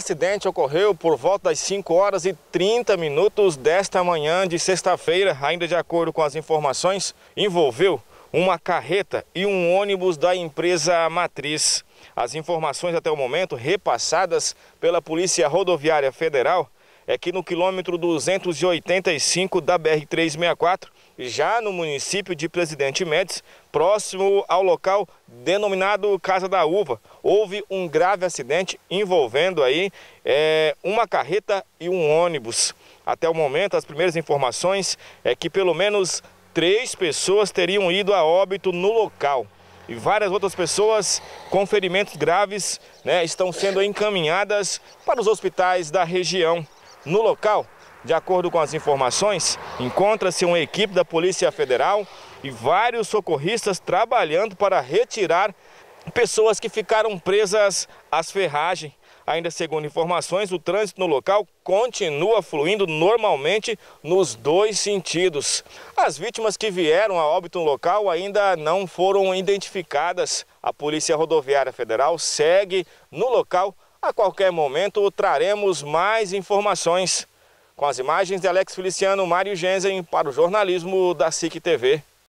acidente ocorreu por volta das 5 horas e 30 minutos desta manhã de sexta-feira, ainda de acordo com as informações, envolveu uma carreta e um ônibus da empresa matriz. As informações até o momento repassadas pela Polícia Rodoviária Federal é que no quilômetro 285 da BR-364, já no município de Presidente Médici, próximo ao local denominado Casa da Uva, houve um grave acidente envolvendo aí é, uma carreta e um ônibus. Até o momento, as primeiras informações é que pelo menos três pessoas teriam ido a óbito no local e várias outras pessoas com ferimentos graves né, estão sendo encaminhadas para os hospitais da região. No local, de acordo com as informações, encontra-se uma equipe da Polícia Federal e vários socorristas trabalhando para retirar pessoas que ficaram presas às ferragens. Ainda segundo informações, o trânsito no local continua fluindo normalmente nos dois sentidos. As vítimas que vieram a óbito no local ainda não foram identificadas. A Polícia Rodoviária Federal segue no local a qualquer momento traremos mais informações. Com as imagens de Alex Feliciano, Mário Genzen para o jornalismo da SIC TV.